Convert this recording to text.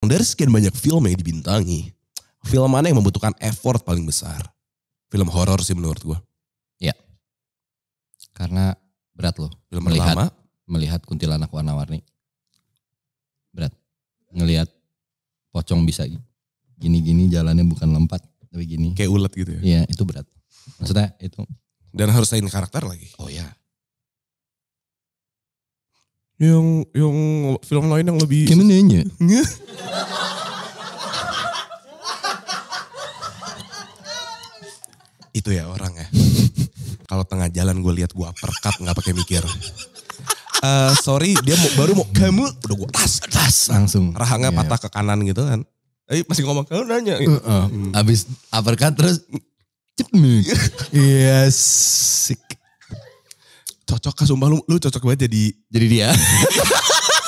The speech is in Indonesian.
Dari sekian banyak film yang dibintangi, film mana yang membutuhkan effort paling besar? Film horor sih menurut gue. Iya. Karena berat loh. Film melihat, pertama? Melihat kuntilanak warna-warni. Berat. Ngelihat pocong bisa gini-gini jalannya bukan lompat. tapi gini. Kayak ulet gitu ya? Iya itu berat. Maksudnya itu. Dan harus lain karakter lagi. Oh ya. Yang yang film lain yang lebih. Gimana ya? Itu ya orang ya. Kalau tengah jalan gue lihat gue perkat nggak pakai mikir. Uh, sorry dia mau, baru mau kamu udah gue tas tas langsung rahangnya yeah, patah ke kanan gitu kan eh, masih ngomong kamu nanya gitu. uh, uh. Hmm. abis uppercut terus yes iya, cocok kasumbang lu, lu cocok banget jadi jadi dia